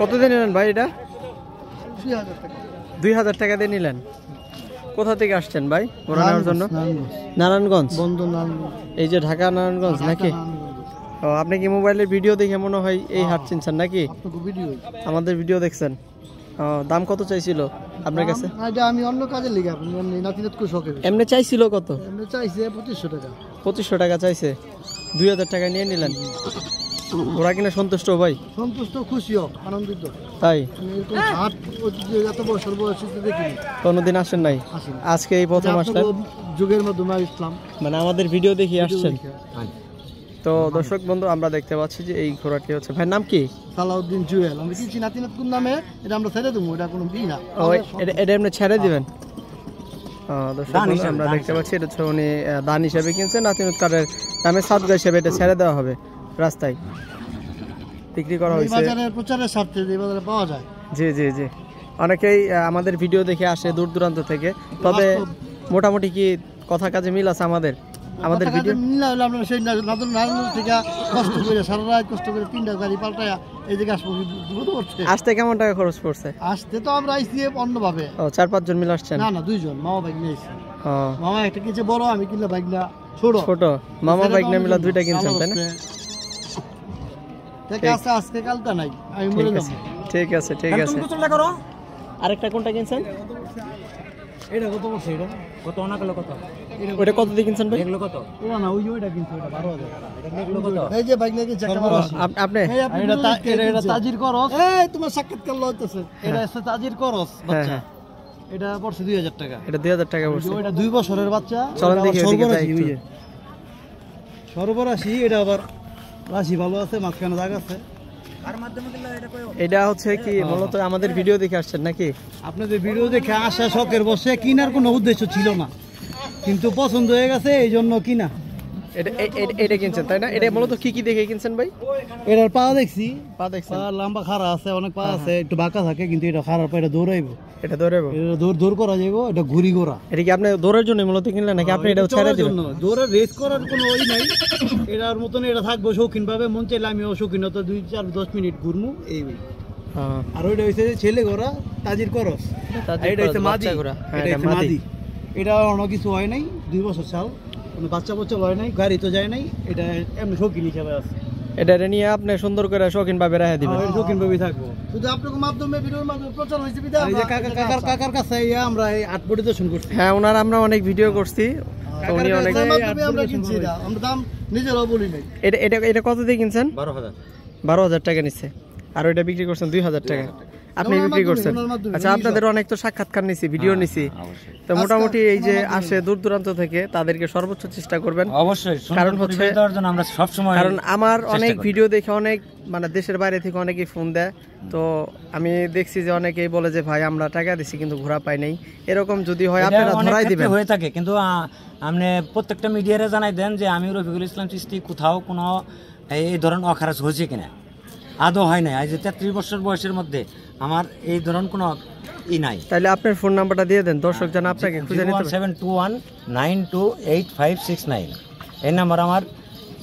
কত দিয়ে নিলেন ভাই এটা দুই হাজার টাকা দিয়ে নিলেন কোথা থেকে আসছেন ভাই ওরা নেওয়ার জন্য নারায়ণগঞ্জ এই যে ঢাকা নারায়ণগঞ্জ নাকি ও আপনি কি মোবাইলের ভিডিও দেখে মনে হয় এই হাট চিনছেন নাকি আমাদের ভিডিও দেখছেন দাম কত চাইছিল আপনার কাছে আমি অন্য কাজে লিখে এমনি চাইছিল কত এমনি চাইছে পঁচিশশো টাকা পঁচিশশো টাকা চাইছে দুই হাজার টাকা নিয়ে নিলেন ওরা কিনা সন্তুষ্ট ভাই সন্তুষ্ট খুশি হোক আনন্দিত তাই এত বছর বয়সে দেখিনি কোনোদিন আসেন নাই আজকে এই প্রথম আসলেন যুগের মাধ্যমে ইসলাম মানে আমাদের ভিডিও দেখি আসছেন হ্যাঁ। তো দর্শক বন্ধু আমরা দেখতে পাচ্ছি যে এই ঘোড়াটি হচ্ছে ভাই নাম কি সালাউদ্দিন জুয়েল আমি কি চিনাতি কোন নামে এটা আমরা ছেড়ে দেবো এটা কোনো দিই না এটা এটা এমনি ছেড়ে দিবেন দর্শক আমরা দেখতে পাচ্ছি এটা উনি দান হিসেবে কিনছেন নাতিনুৎকারের নামে সাদগা হিসেবে এটা ছেড়ে দেওয়া হবে রাস্তায় বিক্রি করা হয়েছে বাজারে পাওয়া যায় জি জি জি অনেকেই আমাদের ভিডিও দেখে আসে দূর দূরান্ত থেকে তবে মোটামুটি কি কথা কাজে মিল আছে আমাদের আমাদের ভিডিও মিল হলো আমরা সেই নাদুল থেকে কষ্ট করে সারা রাত কষ্ট করে গাড়ি পাল্টায়া এই আসবো আসতে কেমন টাকা খরচ পড়ছে আসতে তো আমরা আইছি ভাবে ও চার জন মিলে আসছেন না না দুইজন মামা বাইক নিয়ে মামা একটা কিছু বড় আমি কিনলে বাইক না ছোট ছোট মামা বাইক না মিলা দুইটা কিনছেন তাই না আছে আজকে কালটা নাই আমি বলে যাব ঠিক আছে ঠিক আছে তুমি চলে করো আরেকটা কোনটা কিনছেন এটা কত বলছে এটা কত অনা গেল কত ওটা কত দিয়ে কিনছেন ভাই এগুলো কত ওটা না ওই ওইটা কিনছো ওটা 12000 কত এই যে বাইক নাকি চেক করো আপনি এটা এটা এটা তাজির করস এই তোমার সাক্ষাৎকার লইতেছে এটা আছে হ্যাঁ। তাজির করস হ্যাঁ, বাচ্চা হ্যাঁ। এটা পড়ছে 2000 টাকা এটা 2000 টাকা পড়ছে ওটা 2 বছরের বাচ্চা চলেন দেখি এদিকে যাই সর্বরাশি এটা আবার রাশি ভালো আছে মাঝখানে দাগ আছে এটা হচ্ছে কি মূলত আমাদের হ্যাঁ। ভিডিও দেখে আসছেন নাকি আপনাদের ভিডিও দেখে আসা শখের বসে কিনার কোনো উদ্দেশ্য ছিল না কিন্তু পছন্দ হয়ে গেছে এই জন্য কিনা এটা কিনছেন তাই না এটা মূলত কি কি দেখে কিনছেন ভাই এটার পা দেখছি পা দেখছি লম্বা খাড়া আছে অনেক পা হ্যাঁ, আছে হ্যাঁ। একটু বাঁকা থাকে কিন্তু এটা খাড়ার পা এটা দৌড়াইব এটা দৌড়াইব এটা দৌড় দৌড় করা যাইব এটা ঘুরি ঘোরা এটা কি আপনি দৌড়ের জন্য মূলত কিনলেন নাকি আপনি এটা ছেড়ে দিবেন দৌড়ের রেস করার কোনো ওই নাই এটার মতন এটা থাকবো শৌখিন ভাবে মন চাইলে আমি অশৌখিনতা দুই চার দশ মিনিট ঘুরমু এই হ্যাঁ। আর ওইটা হইছে ছেলে ঘোরা তাজির করস এটা হইছে মাদি এটা হইছে কিছু হয় নাই দুই বছর চাল বাচ্চা বাচ্চা লয় নাই গাড়ি তো যায় নাই এটা এমনি শৌখিন হিসাবে আছে এটা নিয়ে আপনি সুন্দর করে শৌখিন ভাবে দিবেন হ্যাঁ, শৌখিন ভাবে থাকবো শুধু আপনার মাধ্যমে ভিডিওর মাধ্যমে প্রচার হয়েছে কাকার কাকার কাছে আমরা এই আট বডি দর্শন করছি হ্যাঁ ওনার আমরা অনেক ভিডিও করছি উনি অনেক আমরা কিনছি এটা আমরা দাম নিজেরাও বলি নাই এটা এটা এটা কত দিয়ে কিনছেন বারো হাজার বারো হাজার টাকা নিচ্ছে আর ওইটা বিক্রি করছেন দুই হাজার টাকা আপনি বিক্রি করছেন আচ্ছা আপনাদের অনেক তো সাক্ষাৎকার নিছি ভিডিও হ্যাঁ, নিছি হ্যাঁ, তো মোটামুটি এই যে আসে দূর দূরান্ত থেকে তাদেরকে সর্বোচ্চ চেষ্টা করবেন অবশ্যই কারণ হচ্ছে আমরা সব সময় কারণ আমার অনেক ভিডিও দেখে অনেক মানে দেশের বাইরে থেকে অনেকেই ফোন দেয় তো আমি দেখছি যে অনেকেই বলে যে ভাই আমরা টাকা দিছি কিন্তু ঘোরা পাই নাই এরকম যদি হয় আপনারা ধরাই দিবেন হয়ে থাকে কিন্তু আপনি প্রত্যেকটা মিডিয়ারে জানাই দেন যে আমি রফিকুল ইসলাম চিস্তি কোথাও কোনো এই ধরনের অখারাজ হয়েছে কিনা আদৌ হয় নাই আজ তেত্রিশ বছর বয়সের মধ্যে আমার এই ধরন কোনো ই নাই তাহলে আপনার ফোন নাম্বারটা দিয়ে দেন দর্শক যেন হ্যাঁ, আপনাকে seven two one nine two eight five six nine এই নাম্বার আমার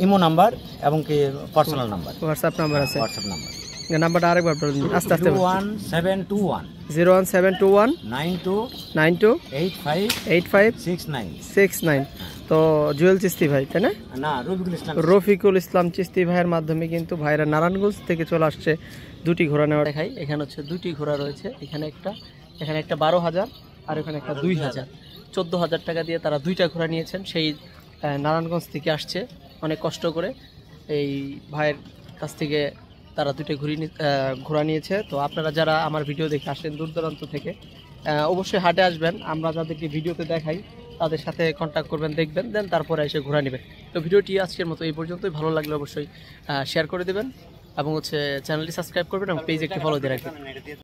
ইমো নাম্বার এবং কি পার্সোনাল নাম্বার হোয়াটসঅ্যাপ নাম্বার আছে হোয়াটসঅ্যাপ নাম্বার নাম্বারটা আরেকবার বলুন আস্তে আস্তে one seven two one zero one seven two one nine two nine two eight five eight five six nine six nine তো জুয়েল চিস্তি ভাই তাই না হ্যাঁ, রফিকুল ইসলাম রফিকুল ইসলাম চিস্তি ভাইয়ের মাধ্যমে কিন্তু ভাইরা নারায়ণগঞ্জ থেকে চলে আসছে দুটি ঘোড়া নেওয়া দেখাই এখানে হচ্ছে দুটি ঘোড়া রয়েছে এখানে একটা এখানে একটা বারো হাজার আর এখানে একটা দুই হাজার চোদ্দো হাজার টাকা দিয়ে তারা দুইটা ঘোড়া নিয়েছেন সেই নারায়ণগঞ্জ থেকে আসছে অনেক কষ্ট করে এই ভাইয়ের কাছ থেকে তারা দুটো ঘুরি ঘোরা নিয়েছে তো আপনারা যারা আমার ভিডিও দেখে আসেন দূর দূরান্ত থেকে অবশ্যই হাটে আসবেন আমরা যাদেরকে ভিডিওতে দেখাই তাদের সাথে কন্ট্যাক্ট করবেন দেখবেন দেন তারপরে এসে ঘোরা নেবেন তো ভিডিওটি আজকের মতো এই পর্যন্তই ভালো লাগলে অবশ্যই শেয়ার করে দেবেন এবং হচ্ছে চ্যানেলটি সাবস্ক্রাইব করবেন এবং পেজ একটি ফলো দিয়ে রাখবেন